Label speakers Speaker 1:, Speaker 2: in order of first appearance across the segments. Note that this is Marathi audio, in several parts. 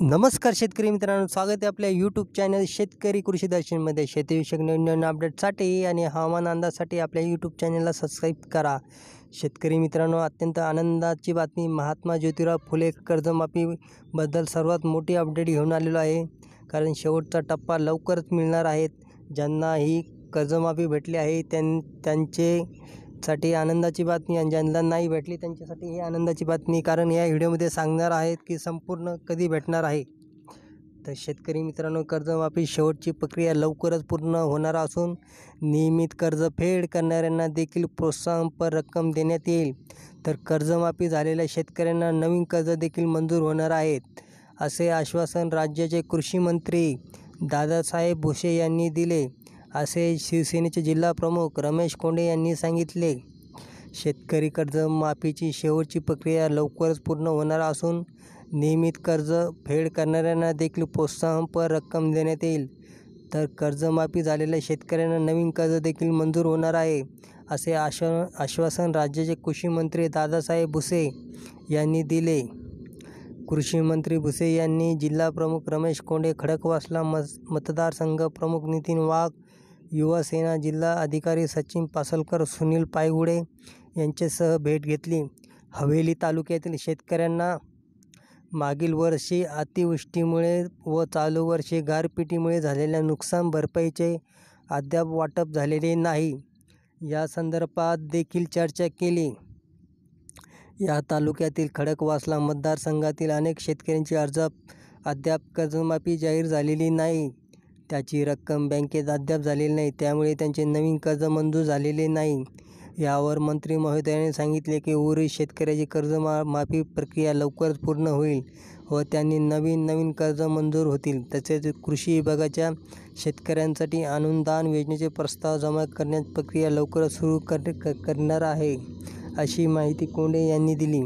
Speaker 1: नमस्कार शेतकरी मित्रांनो स्वागत आहे आपल्या यूट्यूब चॅनल शेतकरी कृषी दर्शनमध्ये शेतीविषयक नवीन अपडेटसाठी आणि हवामान अंदाजसाठी आपल्या यूट्यूब चॅनलला सबस्क्राईब करा शेतकरी मित्रांनो अत्यंत आनंदाची बातमी महात्मा ज्योतिराव फुले कर्जमाफीबद्दल सर्वात मोठी अपडेट घेऊन आलेलो आहे कारण शेवटचा टप्पा लवकरच मिळणार आहेत ज्यांना ही कर्जमाफी भेटली आहे त्यां त्यांचे साठी आनंदाची बातमी आणि ज्यांना नाही भेटली त्यांच्यासाठी ही आनंदाची बातमी कारण या व्हिडिओमध्ये सांगणार आहेत की संपूर्ण कधी भेटणार आहे तर शेतकरी मित्रांनो कर्जमाफी शेवटची प्रक्रिया लवकरच पूर्ण होणार असून नियमित कर्ज फेड करणाऱ्यांना देखील प्रोत्साहनपर रक्कम देण्यात येईल तर कर्जमाफी झालेल्या शेतकऱ्यांना नवीन कर्ज देखील मंजूर होणार आहेत असे आश्वासन राज्याचे कृषी मंत्री दादासाहेब भुसे यांनी दिले असे शिवसेनेचे प्रमुख रमेश कोंडे यांनी सांगितले शेतकरी कर्जमाफीची शेवटची प्रक्रिया लवकरच पूर्ण होणार असून नियमित कर्ज फेड करणाऱ्यांना देखील प्रोत्साहनपर रक्कम देण्यात येईल तर कर्जमाफी झालेल्या शेतकऱ्यांना नवीन कर्ज देखील मंजूर होणार आहे असे आश्वा आश्वासन राज्याचे कृषी मंत्री दादासाहेब भुसे यांनी दिले कृषीमंत्री भुसे यांनी जिल्हाप्रमुख रमेश कोंडे खडकवासला मस मतदारसंघ प्रमुख नितीन वाघ युवा सेना जिल्हा अधिकारी सचिन पासलकर सुनील पायगुडे यांच्यासह भेट घेतली हवेली तालुक्यातील शेतकऱ्यांना मागील वर्षी अतिवृष्टीमुळे व चालू वर्षी गारपिटीमुळे झालेल्या नुकसान भरपाईचे अद्याप वाटप झालेले नाही या संदर्भात देखील चर्चा केली या तालुक्यातील खडकवासला मतदारसंघातील अनेक शेतकऱ्यांची अर्ज अद्याप कर्जमाफी जाहीर झालेली नाही त्याची रक्कम बँकेत अद्याप झालेली नाही त्यामुळे त्यांचे नवीन कर्ज मंजूर झालेले नाही यावर मंत्री महोदयाने सांगितले की उरी शेतकऱ्याची कर्जमा माफी प्रक्रिया लवकरच पूर्ण होईल व त्यांनी नवीन नवीन कर्ज मंजूर होतील तसेच कृषी विभागाच्या शेतकऱ्यांसाठी अनुदान योजनेचे प्रस्ताव जमा करण्याची प्रक्रिया लवकरच सुरू कर करणार आहे अशी माहिती कोंडे यांनी दिली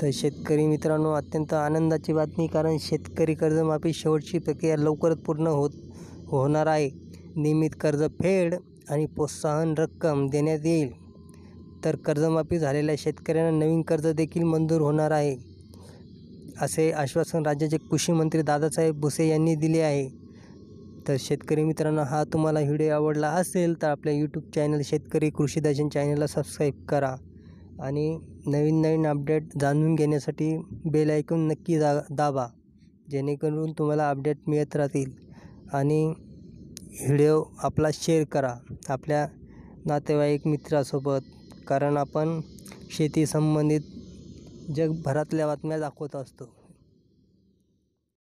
Speaker 1: तर शेतकरी मित्रांनो अत्यंत आनंदाची बातमी कारण शेतकरी कर्जमाफी शेवटची प्रक्रिया लवकरच पूर्ण होत होणार आहे नियमित कर्ज फेड आणि प्रोत्साहन रक्कम देण्यात येईल तर कर्जमाफी झालेल्या शेतकऱ्यांना नवीन कर्ज देखील मंजूर होणार आहे असे आश्वासन राज्याचे कृषी मंत्री दादासाहेब भुसे यांनी दिले आहे तर शेतकरी मित्रांनो हा तुम्हाला व्हिडिओ आवडला असेल तर आपल्या यूट्यूब चॅनल शेतकरी कृषी दर्शन चॅनलला सबस्क्राईब करा आणि नवीन नवीन अपडेट जाणून घेण्यासाठी बेल ऐकून नक्की जा दाबा जेणेकरून तुम्हाला अपडेट मिळत राहतील आणि व्हिडिओ आपला शेअर करा आपल्या नातेवाईक मित्रासोबत कारण आपण शेती संबंधित जगभरातल्या बातम्या दाखवत असतो